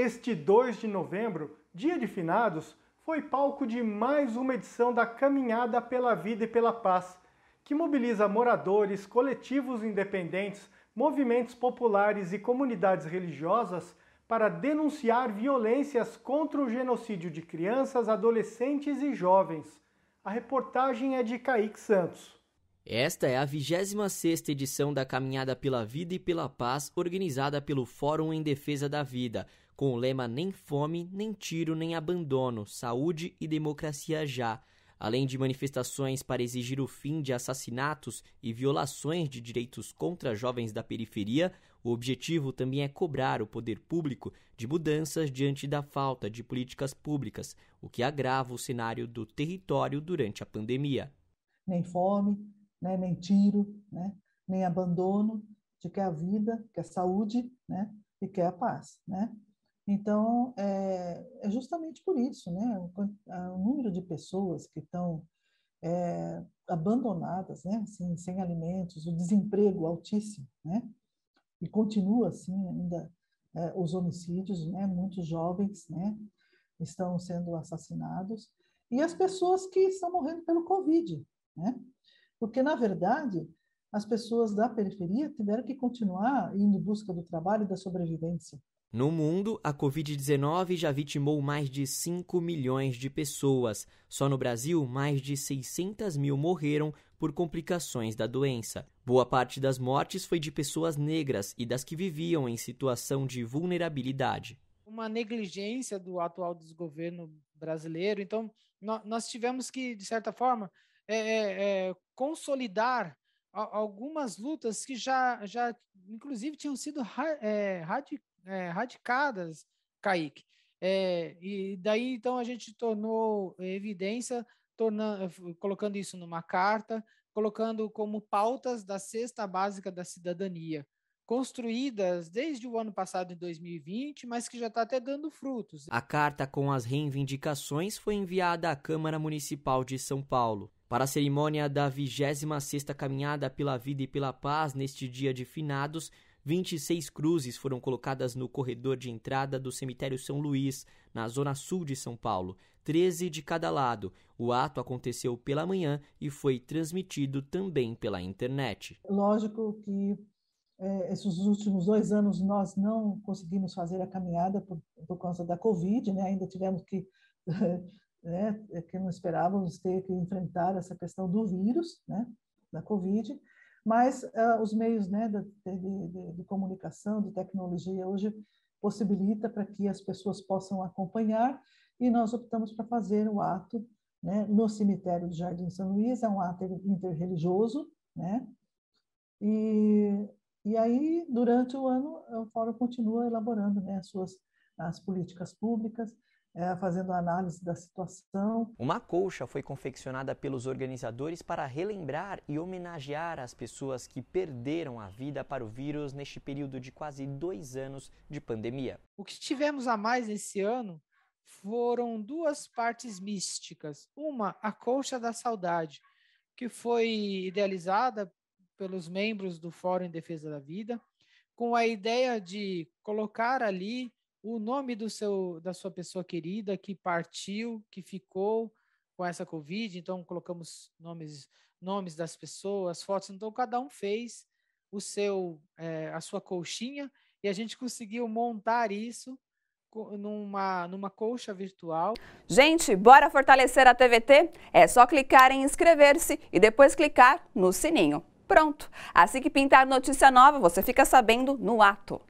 Este 2 de novembro, dia de finados, foi palco de mais uma edição da Caminhada pela Vida e pela Paz, que mobiliza moradores, coletivos independentes, movimentos populares e comunidades religiosas para denunciar violências contra o genocídio de crianças, adolescentes e jovens. A reportagem é de Kaique Santos. Esta é a 26 edição da Caminhada pela Vida e pela Paz, organizada pelo Fórum em Defesa da Vida, com o lema Nem Fome, Nem Tiro, Nem Abandono, Saúde e Democracia Já, além de manifestações para exigir o fim de assassinatos e violações de direitos contra jovens da periferia, o objetivo também é cobrar o poder público de mudanças diante da falta de políticas públicas, o que agrava o cenário do território durante a pandemia. Nem fome, né, nem tiro, né, nem abandono, de que a vida, que a saúde né, e que a paz. Né? Então, é, é justamente por isso, né? O, o, número de pessoas que estão é, abandonadas, né? Assim, sem alimentos, o desemprego altíssimo, né? E continua assim ainda é, os homicídios, né? Muitos jovens, né? Estão sendo assassinados e as pessoas que estão morrendo pelo Covid, né? Porque na verdade as pessoas da periferia tiveram que continuar indo em busca do trabalho e da sobrevivência. No mundo, a Covid-19 já vitimou mais de 5 milhões de pessoas. Só no Brasil, mais de 600 mil morreram por complicações da doença. Boa parte das mortes foi de pessoas negras e das que viviam em situação de vulnerabilidade. Uma negligência do atual desgoverno brasileiro. Então, nós tivemos que, de certa forma, é, é, é consolidar algumas lutas que já, já inclusive, tinham sido é, é, radicadas, Kaique. É, e daí, então, a gente tornou evidência, tornando, colocando isso numa carta, colocando como pautas da Cesta Básica da Cidadania, construídas desde o ano passado, em 2020, mas que já está até dando frutos. A carta com as reivindicações foi enviada à Câmara Municipal de São Paulo. Para a cerimônia da 26ª Caminhada pela Vida e pela Paz neste dia de finados, 26 cruzes foram colocadas no corredor de entrada do cemitério São Luís, na zona sul de São Paulo, 13 de cada lado. O ato aconteceu pela manhã e foi transmitido também pela internet. Lógico que é, esses últimos dois anos nós não conseguimos fazer a caminhada por, por causa da Covid, né? ainda tivemos que né, é que não esperávamos ter que enfrentar essa questão do vírus, né, da Covid, mas uh, os meios né, de, de, de, comunicação, de tecnologia hoje possibilita para que as pessoas possam acompanhar e nós optamos para fazer o ato né, no cemitério do Jardim São Luís, é um ato interreligioso, né, e, e aí durante o ano o fórum continua elaborando né, as suas as políticas públicas é, fazendo análise da situação. Uma colcha foi confeccionada pelos organizadores para relembrar e homenagear as pessoas que perderam a vida para o vírus neste período de quase dois anos de pandemia. O que tivemos a mais nesse ano foram duas partes místicas. Uma, a colcha da saudade, que foi idealizada pelos membros do Fórum em Defesa da Vida, com a ideia de colocar ali o nome do seu, da sua pessoa querida que partiu, que ficou com essa Covid. Então, colocamos nomes, nomes das pessoas, fotos. Então, cada um fez o seu, é, a sua colchinha e a gente conseguiu montar isso numa, numa colcha virtual. Gente, bora fortalecer a TVT? É só clicar em inscrever-se e depois clicar no sininho. Pronto! Assim que pintar notícia nova, você fica sabendo no ato.